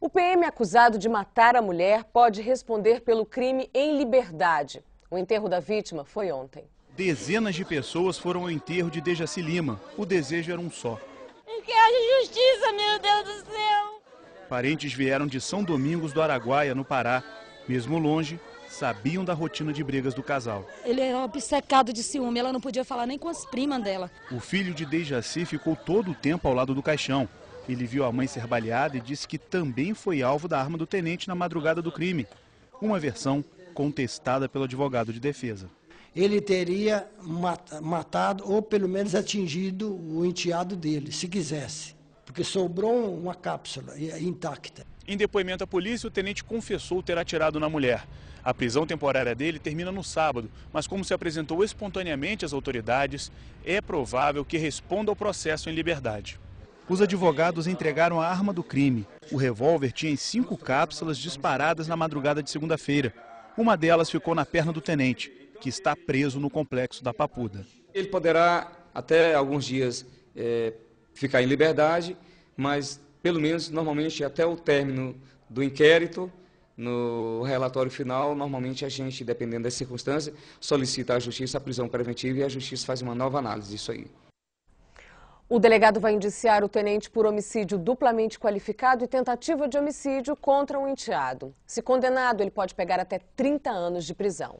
O PM acusado de matar a mulher pode responder pelo crime em liberdade. O enterro da vítima foi ontem. Dezenas de pessoas foram ao enterro de Dejaci Lima. O desejo era um só. Eu quero justiça, meu Deus do céu! Parentes vieram de São Domingos do Araguaia, no Pará. Mesmo longe, sabiam da rotina de brigas do casal. Ele era é obcecado de ciúme, ela não podia falar nem com as primas dela. O filho de Dejaci ficou todo o tempo ao lado do caixão. Ele viu a mãe ser baleada e disse que também foi alvo da arma do tenente na madrugada do crime. Uma versão contestada pelo advogado de defesa. Ele teria matado ou pelo menos atingido o enteado dele, se quisesse, porque sobrou uma cápsula intacta. Em depoimento à polícia, o tenente confessou ter atirado na mulher. A prisão temporária dele termina no sábado, mas como se apresentou espontaneamente às autoridades, é provável que responda ao processo em liberdade. Os advogados entregaram a arma do crime. O revólver tinha cinco cápsulas disparadas na madrugada de segunda-feira. Uma delas ficou na perna do tenente, que está preso no complexo da Papuda. Ele poderá, até alguns dias, é, ficar em liberdade, mas pelo menos, normalmente, até o término do inquérito, no relatório final, normalmente a gente, dependendo das circunstâncias, solicita à justiça a prisão preventiva e a justiça faz uma nova análise disso aí. O delegado vai indiciar o tenente por homicídio duplamente qualificado e tentativa de homicídio contra um enteado. Se condenado, ele pode pegar até 30 anos de prisão.